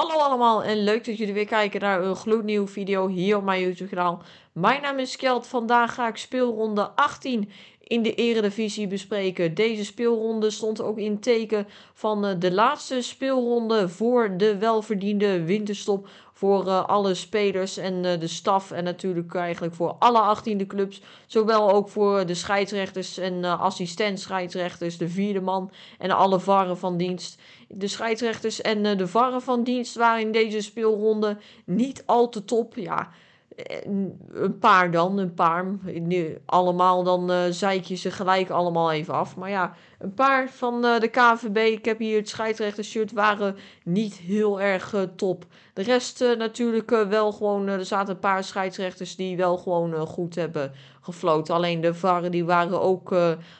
Hallo allemaal en leuk dat jullie weer kijken naar een gloednieuwe video hier op mijn YouTube kanaal. Mijn naam is Kjeld. Vandaag ga ik speelronde 18 in de Eredivisie bespreken. Deze speelronde stond ook in teken van eh, de laatste speelronde voor de welverdiende winterstop voor eh, alle spelers en eh, de staf en natuurlijk eigenlijk voor alle 18e clubs. Zowel ook voor de scheidsrechters en assistent scheidsrechters, de vierde man en alle varren van dienst. De scheidsrechters en de varren van dienst waren in deze speelronde niet al te top. Ja, eh, een paar dan, een paar. Nu allemaal, dan uh, eh, zeik je ze gelijk allemaal even af. Maar ja, een paar van eh, de KVB, ik heb hier het scheidsrechtershirt, waren niet heel erg eh, top. De rest eh, natuurlijk wel gewoon, er zaten een paar scheidsrechters die wel gewoon goed hebben gefloten. Alleen de varen die waren ook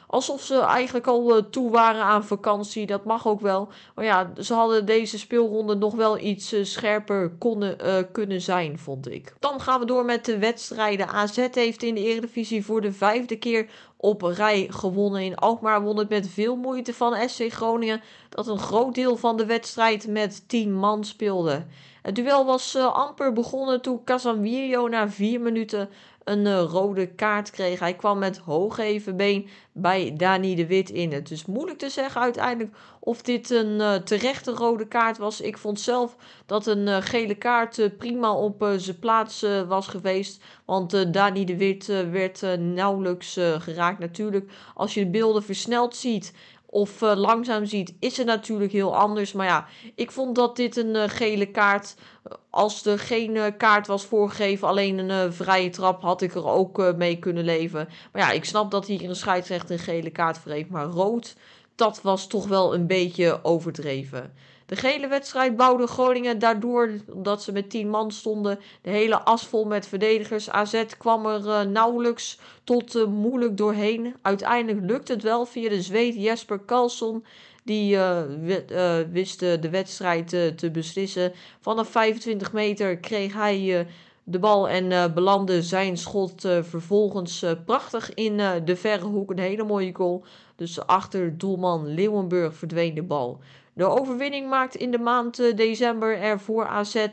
alsof ze eigenlijk al toe waren aan vakantie. Dat mag ook wel. Maar ja, ze hadden deze speelronde nog wel iets scherper konden, kunnen zijn, vond ik. Dan gaan we door met de wedstrijden. AZ heeft in de Eredivisie voor de vijfde keer op rij gewonnen. In Alkmaar won het met veel moeite van SC Groningen, dat een groot deel van de wedstrijd met 10 man speelde. Het duel was eh, amper begonnen toen Casamirio na 4 minuten een eh, rode kaart kreeg. Hij kwam met hoog even bij Dani de Wit in. Het is moeilijk te zeggen uiteindelijk of dit een uh, terechte rode kaart was. Ik vond zelf dat een eh, gele kaart prima op zijn plaats was geweest. Want Dani de Wit werd nauwelijks geraakt. Natuurlijk, als je de beelden versneld ziet of eh, langzaam ziet, is het natuurlijk heel anders. Maar ja, ik vond dat dit een eh, gele kaart. Eh, als er geen kaart was voorgegeven, alleen een vrije trap, had ik er ook mee kunnen leven. Maar ja, ik snap dat hier een scheidsrechter een gele kaart voor Maar rood, dat was toch wel een beetje overdreven. De gele wedstrijd bouwde Groningen daardoor, omdat ze met 10 man stonden, de hele as vol met verdedigers. AZ kwam er eh, nauwelijks tot eh, moeilijk doorheen. Uiteindelijk lukte het wel via de Zweet, Jesper Karlsson. Die eh, wist de wedstrijd te beslissen. Vanaf 25 meter kreeg hij de bal en belandde zijn schot vervolgens prachtig in de verre hoek. Een hele mooie goal. Dus achter doelman Leeuwenburg verdween de bal. De overwinning maakt in de maand eh, december er voor AZ eh,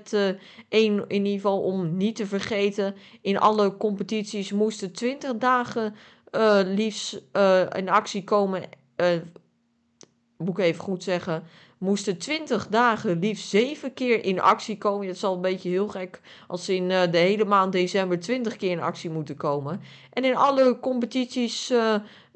één in ieder geval om niet te vergeten. In alle competities moesten 20 dagen eh, liefst in actie komen. Uh, moet ik even goed zeggen. Moesten 20 dagen liefst 7 keer in actie komen. Dat zal een beetje heel gek als ze in de hele maand december 20 keer in actie moeten komen. En in alle competities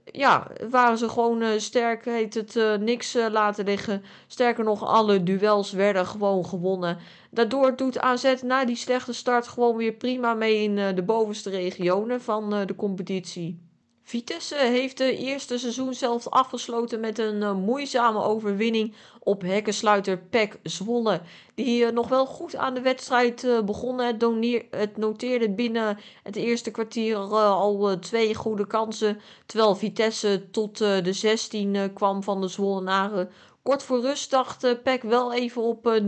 ja, waren ze gewoon eh, sterk, heet het, eh, niks eh, laten liggen. Sterker nog, alle duels werden gewoon gewonnen. Daardoor doet AZ na die slechte start gewoon weer prima mee in de bovenste regionen van de competitie. Vitesse heeft de eerste seizoen zelfs afgesloten met een eh, moeizame overwinning op hekkensluiter Pek Zwolle. Die eh, nog wel goed aan de wedstrijd eh, begonnen. Het, noteerde binnen het eerste kwartier al twee goede kansen. Terwijl Vitesse tot de 16 kwam van de Zwollenaren. Kort voor rust dacht Peck wel even op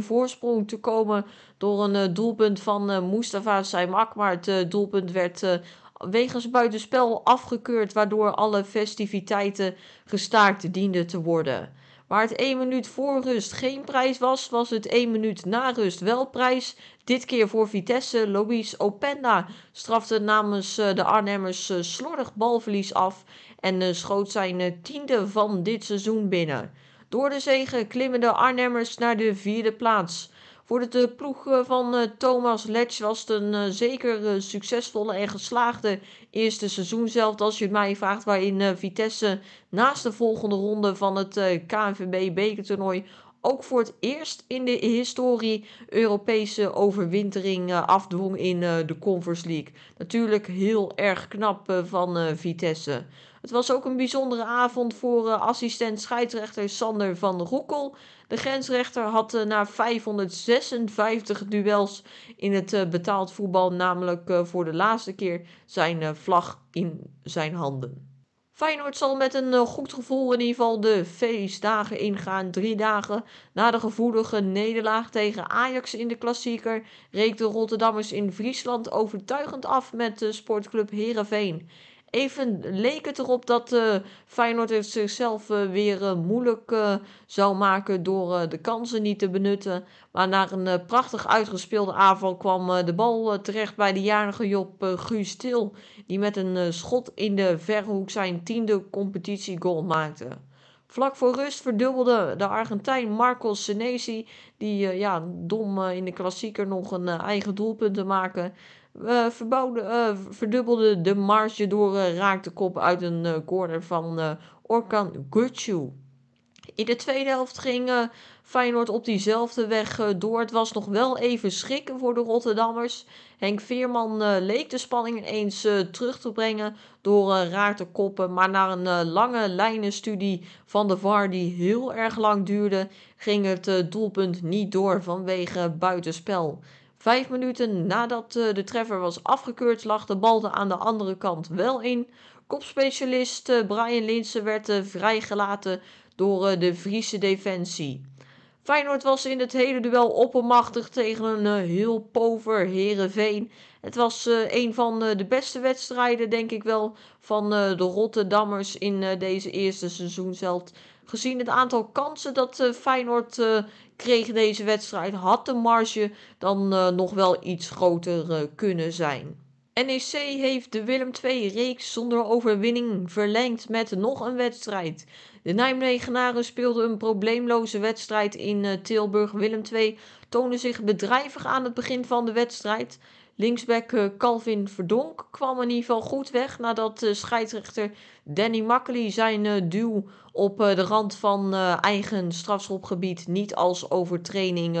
0-1 voorsprong te komen door een doelpunt van Mustafa Saimak. Maar het doelpunt werd wegens buitenspel afgekeurd, waardoor alle festiviteiten gestaakt dienden te worden. Waar het één minuut voor rust geen prijs was, was het 1 minuut na rust wel prijs. Dit keer voor Vitesse. Louis Openda strafte namens eh, de Arnhemmers eh, slordig balverlies af en eh, schoot zijn tiende van dit seizoen binnen. Door de zegen klimmen de Arnhemmers naar de vierde plaats. Voor de ploeg eh, van eh, Thomas Letsch was het een eh, zeker succesvolle en geslaagde eerste seizoen. Zelfs als je het mij vraagt waarin Vitesse naast de volgende ronde van het KNVB bekertoernooi ook voor het eerst in de historie Europese overwintering afdwong in de Conference League. Natuurlijk heel erg knap van Vitesse. Het was ook een bijzondere avond voor eh, assistent scheidsrechter Sander van Roekel. De grensrechter had eh, na 556 duels in het eh, betaald voetbal namelijk voor de laatste keer zijn vlag in zijn handen. Feyenoord zal met een goed gevoel in ieder geval de feestdagen ingaan. Drie dagen na de gevoelige nederlaag tegen Ajax in de klassieker reekten Rotterdammers in Friesland overtuigend af met de sportclub Herenveen. Even leek het erop dat eh, Feyenoord het zichzelf eh, weer eh, moeilijk zou maken door de kansen niet te benutten. Maar na een prachtig uitgespeelde aanval kwam de bal terecht bij de jarige Job Guus Til. Die met een schot in de verhoek zijn tiende competitiegoal maakte. Vlak voor rust verdubbelde de Argentijn Marcos Senesi. Die ja, dom in de klassieker nog een eigen doelpunt te maken. Uh, eh, verdubbelden eh, verdubbelde de marge door uh, eh, raakte kop uit een corner van Orkan Gutschu. In de tweede helft ging Feyenoord op diezelfde weg door. Het was nog wel even schrik voor de Rotterdammers. Henk Veerman leek de spanning eens terug te brengen door raar koppen. Maar na een lange lijnenstudie van de VAR die heel erg lang duurde, ging het doelpunt niet door vanwege buitenspel. Vijf minuten nadat eh, de treffer was afgekeurd, lag de bal er aan de andere kant wel in. Kopspecialist eh, Brian Linsen werd eh, vrijgelaten door de Friese defensie. Feyenoord was in het hele duel oppermachtig tegen een heel pover Herenveen het was eh, een van eh, de beste wedstrijden, denk ik wel, van eh, de Rotterdammers in deze eerste seizoen zelf. Gezien het aantal kansen dat Feyenoord kreeg deze wedstrijd, had de marge dan nog wel iets groter kunnen zijn. NEC heeft de Willem II-reeks zonder overwinning verlengd met nog een wedstrijd. De Nijmegenaren speelden een probleemloze wedstrijd in Tilburg. Willem II toonde zich bedrijvig aan het begin van de wedstrijd. Linksback eh, Calvin Verdonk kwam in ieder geval goed weg nadat eh, scheidsrechter Danny Makkely zijn eh, duw op de rand van eigen strafschopgebied niet als overtraining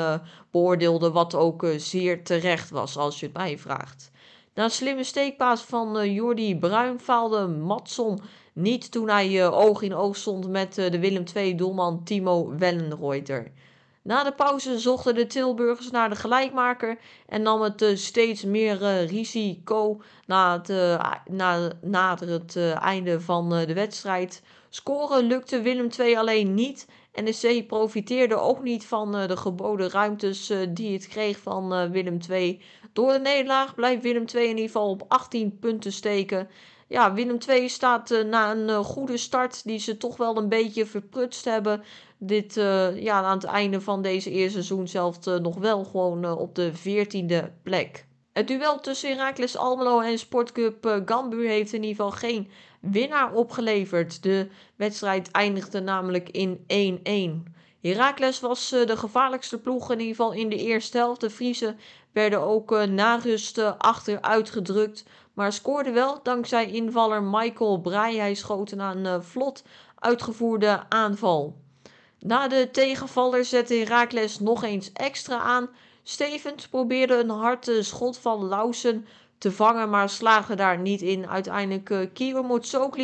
beoordeelde, wat ook zeer terecht was als je het mij vraagt. Na een slimme steekpaas van Jordi Bruin faalde Matson niet toen hij oog in oog stond met de Willem II-doelman Timo Wellenreuter. Na de pauze zochten de Tilburgers naar de gelijkmaker en nam het eh, steeds meer eh, risico na het, eh, na, nader het einde van de wedstrijd. Scoren lukte Willem II alleen niet. de C profiteerde ook niet van de geboden ruimtes die het kreeg van Willem II. Door de nederlaag blijft Willem II in ieder geval op 18 punten steken ja, Willem II staat eh, na een eh, goede start die ze toch wel een beetje verprutst hebben. Dit eh, ja, aan het einde van deze eerste seizoen zelf nog wel gewoon op de 14e plek. Het duel tussen Heracles Almelo en Sportclub Gambur heeft in ieder geval geen winnaar opgeleverd. De wedstrijd eindigde namelijk in 1-1. Heracles was de gevaarlijkste ploeg in ieder geval in de eerste helft. De Friese werden ook na rust achteruit gedrukt. Maar scoorde wel dankzij invaller Michael Braai. Hij schoot na een eh, vlot uitgevoerde aanval. Na de tegenvaller zette Herakles nog eens extra aan. Stevens probeerde een harde schot van Lausen te vangen, maar slaagde daar niet in. Uiteindelijk uh, Kiro stond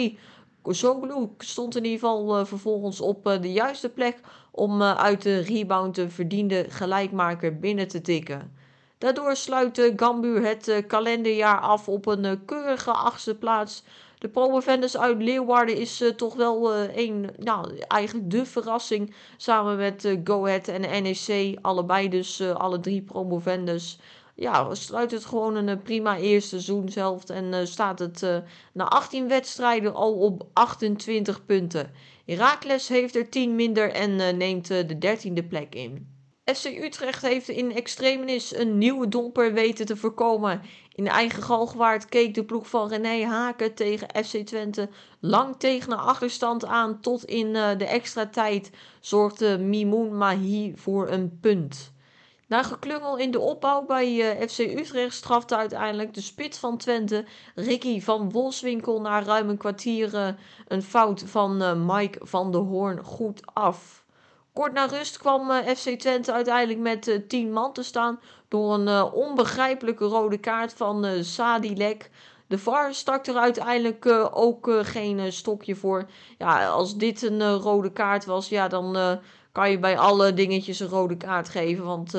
in ieder geval eh, vervolgens op de juiste plek om uit de rebound een verdiende gelijkmaker binnen te tikken. Daardoor sluit eh, Gambuur het eh, kalenderjaar af op een eh, keurige achtste plaats. De promovendus uit Leeuwarden is toch wel uh, een, nou, eigenlijk de verrassing. Samen met Go Ahead en NEC, allebei dus, alle drie promovendus. Ja, sluit het gewoon een prima eerste zelf. en staat het na 18 wedstrijden al op 28 punten. Heracles heeft er 10 minder en neemt de 13e plek in. FC Utrecht heeft in extremis een nieuwe domper weten te voorkomen. In eigen galgwaard keek de ploeg van René Haken tegen FC Twente lang tegen een achterstand aan. Tot in eh, de extra tijd zorgde Mimoun Mahi voor een punt. Na geklungel in de opbouw bij eh, FC Utrecht strafte uiteindelijk de spits van Twente, Ricky van Wolswinkel na ruim een kwartier eh, een fout van Mike van der Hoorn goed af. Kort na rust kwam eh, FC Twente uiteindelijk met 10 eh, man te staan door een eh, onbegrijpelijke rode kaart van Sadilek. De VAR stak er uiteindelijk ook geen stokje voor. Ja, als dit een rode kaart was, ja, dan kan je bij alle dingetjes een rode kaart geven. Want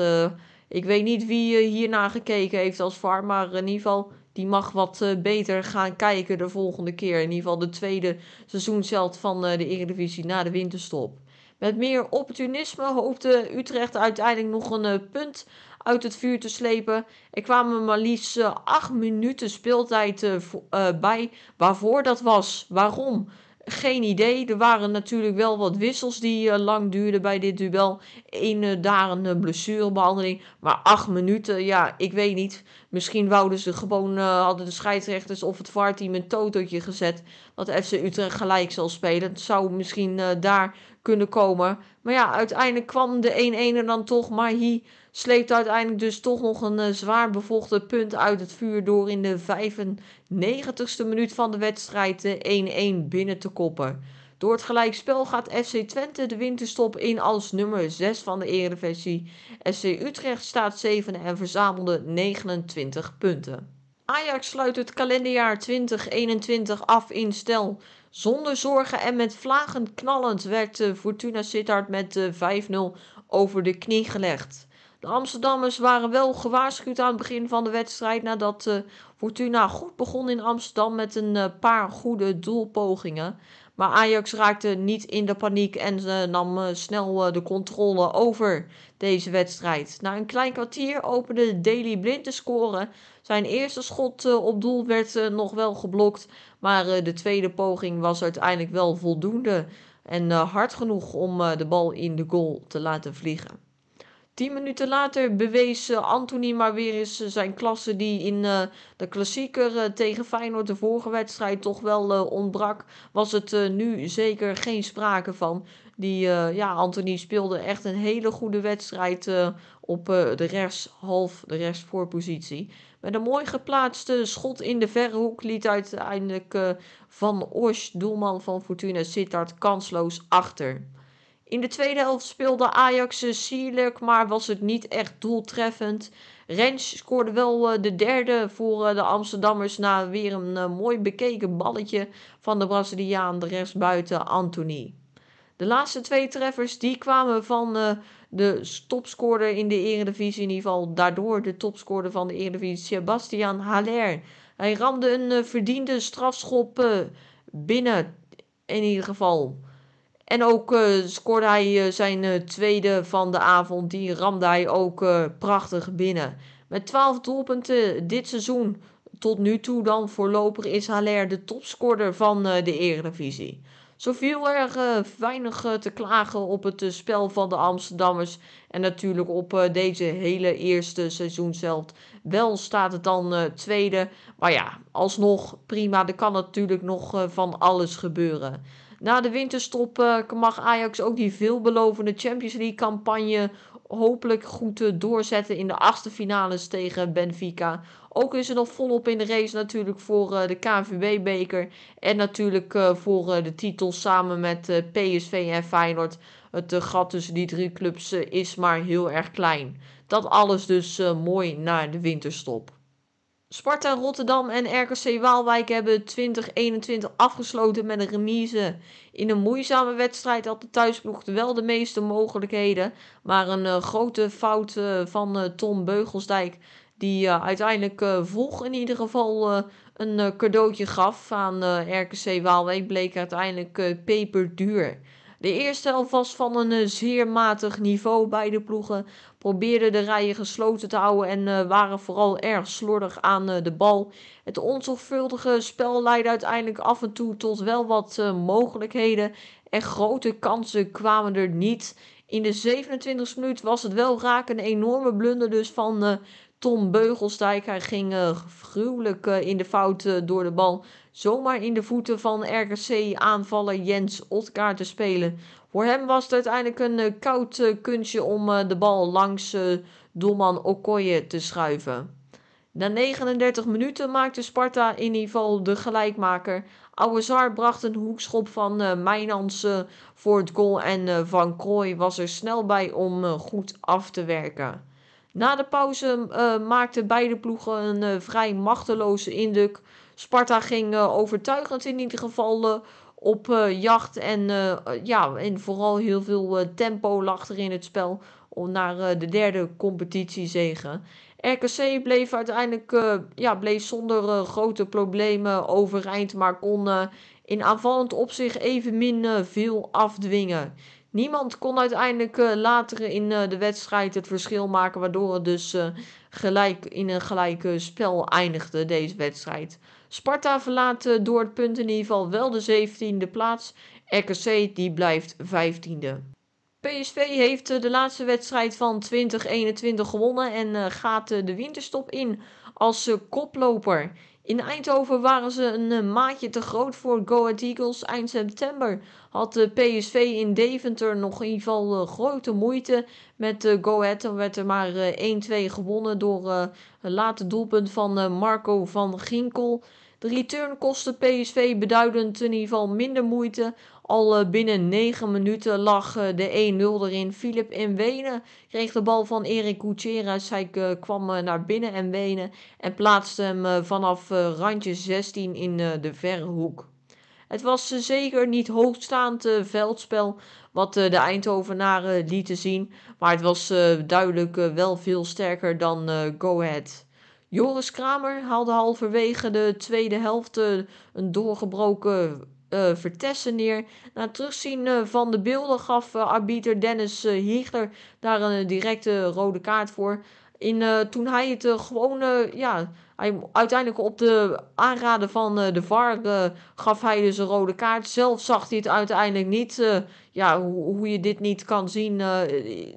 ik weet niet wie hierna gekeken heeft als VAR, maar in ieder geval die mag wat beter gaan kijken de volgende keer. In ieder geval de tweede seizoenshelft van de Eredivisie na de winterstop. Met meer opportunisme hoopte Utrecht uiteindelijk nog een eh, punt uit het vuur te slepen. Er kwamen maar liefst eh, acht minuten speeltijd eh, bij. Waarvoor dat was, waarom? Geen idee. Er waren natuurlijk wel wat wissels die lang duurden bij dit duel. Eén daar een blessurebehandeling. Maar acht minuten, ja, ik weet niet. Misschien wouden ze gewoon, hadden de scheidsrechters of het VAR-team een tototje gezet. Dat FC Utrecht gelijk zal spelen. Het zou misschien daar kunnen komen. Maar ja, uiteindelijk kwam de 1-1 er dan toch. Maar hij sleept uiteindelijk dus toch nog een eh, zwaar bevochten punt uit het vuur door in de 95ste minuut van de wedstrijd de eh, 1-1 binnen te koppen. Door het gelijkspel gaat FC Twente de winterstop in als nummer 6 van de Eredivisie. SC Utrecht staat 7 en verzamelde 29 punten. Ajax sluit het kalenderjaar 2021 af in stel. Zonder zorgen en met vlagen knallend werd eh, Fortuna Sittard met 5-0 eh, over de knie gelegd. De Amsterdammers waren wel gewaarschuwd aan het begin van de wedstrijd nadat eh, wordt nou goed begonnen in Amsterdam met een eh, paar goede doelpogingen. Maar Ajax raakte niet in de paniek en eh, nam eh, snel de controle over deze wedstrijd. Na een klein kwartier opende Daley blind te scoren. Zijn eerste schot op doel werd nog wel geblokt, maar de tweede poging was uiteindelijk wel voldoende en hard genoeg om de bal in de goal te laten vliegen. Tien minuten later bewees eh, Anthony maar weer eens eh, zijn klasse die in eh, de klassieker tegen Feyenoord de vorige wedstrijd toch wel ontbrak. Was het nu zeker geen sprake van. Die, ja, Anthony speelde echt een hele goede wedstrijd op de rechtshalf, de rechtsvoorpositie. Met een mooi geplaatste schot in de verre hoek liet uiteindelijk Van Osch, doelman van Fortuna Sittard, kansloos achter. In de tweede helft speelde Ajax eh, sierlijk, maar was het niet echt doeltreffend. Rens scoorde wel eh, de derde voor eh, de Amsterdammers na weer een mooi bekeken balletje van de Braziliaan de rechtsbuiten Anthony. De laatste twee treffers die kwamen van de topscorer in de Eredivisie. In ieder geval daardoor de topscorer van de Eredivisie, Sebastian Haller. Hij ramde een verdiende strafschop binnen in ieder geval. En ook eh, scoorde hij eh, zijn eh, tweede van de avond. Die ramde hij ook prachtig binnen. Met 12 doelpunten dit seizoen. Tot nu toe dan voorlopig is Haller de topscorer van de Eredivisie. Zo viel er weinig te klagen op het spel van de Amsterdammers. En natuurlijk op deze hele eerste seizoen zelf. Wel staat het dan tweede. Maar ja, alsnog prima. Er kan natuurlijk nog van alles gebeuren. Na de winterstop eh, mag Ajax ook die veelbelovende Champions League campagne hopelijk goed doorzetten in de achtste finales tegen Benfica. Ook is er nog volop in de race natuurlijk voor eh, de KNVB-beker. En natuurlijk eh, voor de titel samen met PSV en Feyenoord. Het gat tussen die drie clubs is maar heel erg klein. Dat alles dus mooi na de winterstop. Sparta, Rotterdam en RKC Waalwijk hebben 2021 afgesloten met een remise. In een moeizame wedstrijd had de thuisploeg wel de meeste mogelijkheden. Maar een eh, grote fout eh, van uh, Tom Beugelsdijk, die uiteindelijk vroeg in ieder geval een cadeautje gaf aan RKC Waalwijk, bleek uiteindelijk peperduur. De eerste helft was van een zeer matig niveau. bij Beide ploegen probeerden de rijen gesloten te houden en eh, waren vooral erg slordig aan eh, de bal. Het onzorgvuldige spel leidde uiteindelijk af en toe tot wel wat eh, mogelijkheden en grote kansen kwamen er niet. In de 27e minuut was het wel raak, een enorme blunder dus van Tom Beugelstijk. Hij ging uh, gruwelijk eh, in de fout eh, door de bal. Zomaar in de voeten van RKC-aanvaller Jens Otkaart te spelen. Voor hem was het uiteindelijk een koud kunstje om de bal langs doelman Okoye te schuiven. Na 39 minuten maakte Sparta in ieder geval de gelijkmaker. Ouwezar bracht een hoekschop van uh, Mijnans voor het goal en Van Krooi was er snel bij om goed af te werken. Na de pauze eh, maakten beide ploegen een eh, vrij machteloze indruk. Sparta ging eh, overtuigend in ieder geval op jacht. En, ja, en vooral heel veel tempo lag er in het spel om naar de derde competitiezegen. RKC bleef uiteindelijk ja, bleef zonder grote problemen overeind, maar kon in aanvallend opzicht even min veel afdwingen. Niemand kon uiteindelijk eh, later in eh, de wedstrijd het verschil maken, waardoor het dus eh, gelijk in een gelijk spel eindigde, deze wedstrijd. Sparta verlaat door het punt in ieder geval wel de 17e plaats. RKC die blijft 15e. PSV heeft de laatste wedstrijd van 2021 gewonnen en gaat de winterstop in als koploper. In Eindhoven waren ze een eh, maatje te groot voor Go Ahead Eagles. Eind september had de PSV in Deventer nog in ieder geval eh, grote moeite met eh, Go Ahead. Dan werd er maar 1-2 gewonnen door een late doelpunt van Marco van Ginkel return kostte PSV beduidend in ieder geval minder moeite. Al eh, binnen 9 minuten lag eh, de 1-0 erin. Philip in Wenen kreeg de bal van Erik Gutierrez. Hij eh, kwam naar binnen en Wenen en plaatste hem vanaf randje 16 in de verre hoek. Het was zeker niet hoogstaand veldspel wat de Eindhovenaren lieten zien. Maar het was duidelijk wel veel sterker dan Go Ahead. Joris Kramer haalde halverwege de tweede helft eh, een doorgebroken eh, Vertessen neer. Na terugzien eh, van de beelden gaf arbiter Dennis Hiegler daar een directe rode kaart voor. In, toen hij het gewoon, ja, hij, uiteindelijk op de aanraden van de VAR gaf hij dus een rode kaart. Zelf zag hij het uiteindelijk niet. ja, hoe je dit niet kan zien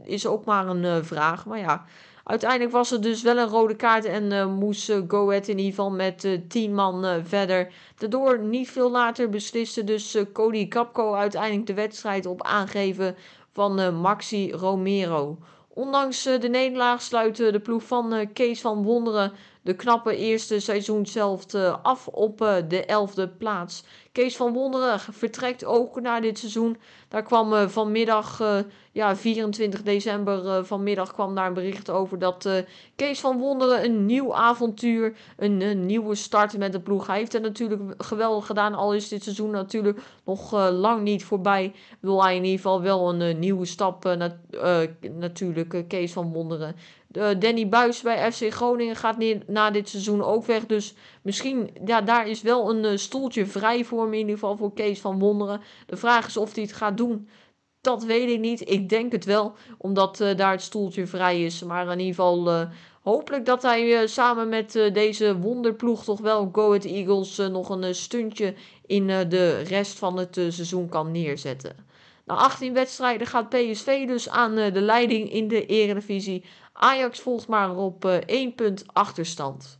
is ook maar een vraag. Maar ja, Uiteindelijk was het dus wel een rode kaart en eh, moest uh, in ieder geval met uh, eh, 10 man verder. Daardoor niet veel later besliste dus Cody Capco uiteindelijk de wedstrijd op aangeven van Maxi Romero. Ondanks de nederlaag sluit de ploeg van Kees van Wonderen de knappe eerste seizoen zelf eh, af op eh, de elfde plaats. Kees van Wonderen vertrekt ook naar dit seizoen. Daar kwam eh, vanmiddag, ja 24 december vanmiddag kwam daar een bericht over dat Kees van Wonderen een nieuw avontuur, een, nieuwe start met de ploeg. Hij heeft het natuurlijk geweldig gedaan, al is dit seizoen natuurlijk nog lang niet voorbij. Wil hij in ieder geval wel een nieuwe stap na, natuurlijk, Kees van Wonderen. Eh, Danny Buis bij FC Groningen gaat na dit seizoen ook weg. Dus misschien, ja, daar is wel een eh, stoeltje vrij voor me in ieder geval voor Kees van Wonderen. De vraag is of hij het gaat doen. Dat weet ik niet. Ik denk het wel, omdat eh, daar het stoeltje vrij is. Maar in ieder geval hopelijk dat hij samen met deze wonderploeg toch wel Go Ahead Eagles nog een stuntje in de rest van het seizoen kan neerzetten. Na 18 wedstrijden gaat PSV dus aan de leiding in de Eredivisie. Ajax volgt maar op 1 eh, punt achterstand.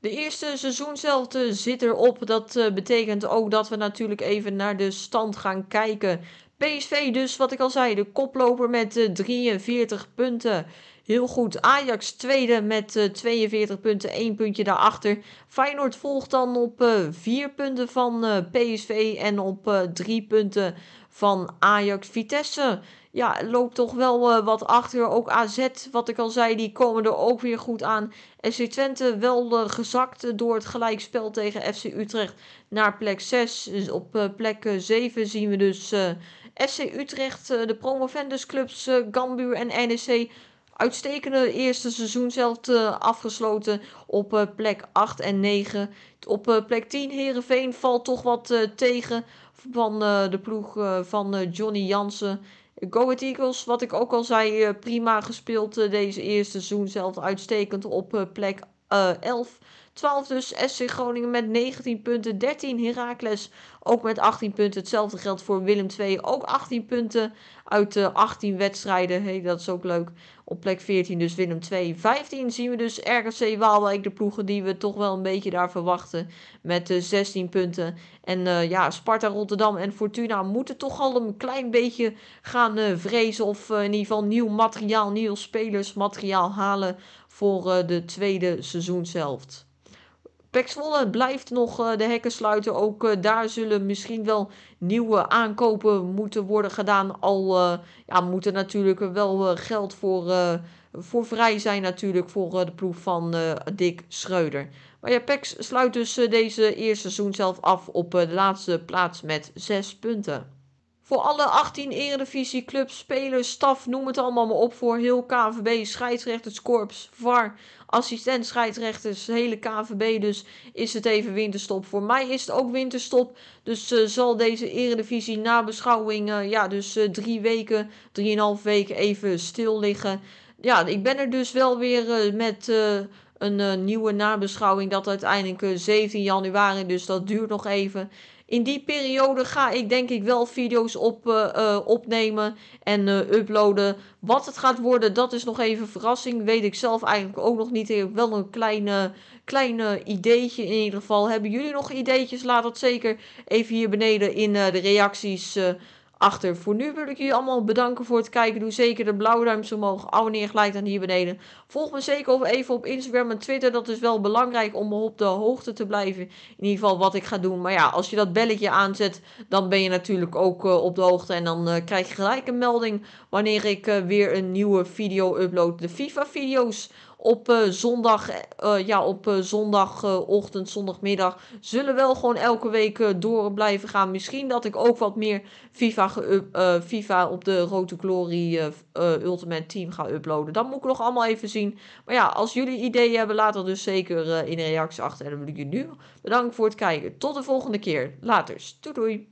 De eerste seizoenshelft eh, zit erop. Dat eh, betekent ook dat we natuurlijk even naar de stand gaan kijken. PSV dus, wat ik al zei, de koploper met uh, 43 punten. Heel goed. Ajax tweede met 42 punten, 1 puntje daarachter. Feyenoord volgt dan op 4 punten van PSV en op 3 punten van Ajax Vitesse ja, loopt toch wel eh, wat achter. Ook AZ, wat ik al zei, die komen er ook weer goed aan. SC Twente wel eh, gezakt door het gelijkspel tegen FC Utrecht naar plek 6. Dus op eh, plek 7 zien we dus FC Utrecht, de promovendusclubs Gambuur en NEC... Uitstekende eerste seizoen zelf afgesloten op plek 8 en 9. Op plek 10 Herenveen valt toch wat tegen van de ploeg van Johnny Jansen. Go Ahead Eagles, wat ik ook al zei, eh, prima gespeeld eh, deze eerste seizoen. Zelfs uitstekend op eh, plek 11. 12 dus SC Groningen met 19 punten. 13 Herakles ook met 18 punten. Hetzelfde geldt voor Willem II ook 18 punten uit de 18 wedstrijden. Hey, dat is ook leuk. Op plek 14 dus Willem 2. 15 zien we dus RKC Waalwijk, de ploegen die we toch wel een beetje daar verwachten. Met uh, eh, 16 punten. En eh, ja, Sparta Rotterdam en Fortuna moeten toch al een klein beetje gaan eh, vrezen. Of in ieder geval nieuw materiaal, nieuw spelersmateriaal halen voor de tweede seizoenshelft. Pek Zwolle blijft nog eh, de hekken sluiten. Ook eh, daar zullen misschien wel nieuwe aankopen moeten worden gedaan. Al eh, ja, moet er natuurlijk wel geld voor, voor vrij zijn natuurlijk voor de proef van Dick Schreuder. Maar ja, Pek sluit dus deze eerste seizoen zelf af op de laatste plaats met zes punten. Voor alle 18 eredivisie clubs, spelers, staf, noem het allemaal maar op. Voor heel KVB, scheidsrechterskorps, VAR, assistent scheidsrechters, hele KVB. Dus is het even winterstop. Voor mij is het ook winterstop. Dus eh, zal deze eredivisie nabeschouwing eh, ja, dus uh, drie weken, drieënhalf weken even stil liggen. Ja, ik ben er dus wel weer met een nieuwe nabeschouwing. Dat uiteindelijk uh, 17 januari, dus dat duurt nog even in die periode ga ik denk ik wel video's op, eh, eh, opnemen en eh, uploaden. Wat het gaat worden, dat is nog even verrassing. Weet ik zelf eigenlijk ook nog niet. Ik heb wel een kleine klein ideetje in ieder geval. Hebben jullie nog ideetjes? Laat dat zeker even hier beneden in de reacties achter. Voor nu wil ik jullie allemaal bedanken voor het kijken. Doe zeker de blauwe duimpjes omhoog. Abonneer gelijk dan hier beneden. Volg me zeker even op Instagram en Twitter. Dat is wel belangrijk om op de hoogte te blijven. In ieder geval wat ik ga doen. Maar ja, als je dat belletje aanzet, dan ben je natuurlijk ook eh, op de hoogte. En dan eh, krijg je gelijk een melding wanneer ik eh, weer een nieuwe video upload. De FIFA video's op eh, zondag, eh, ja, op eh, zondagochtend, zondagmiddag, zullen wel gewoon elke week door blijven gaan. Misschien dat ik ook wat meer FIFA, FIFA op de Rode Glory Ultimate Team ga uploaden. Dat moet ik nog allemaal even zien. Maar ja, als jullie ideeën hebben, laat dat dus zeker in de reacties achter. En dan wil ik jullie nu bedanken voor het kijken. Tot de volgende keer. later Doei doei.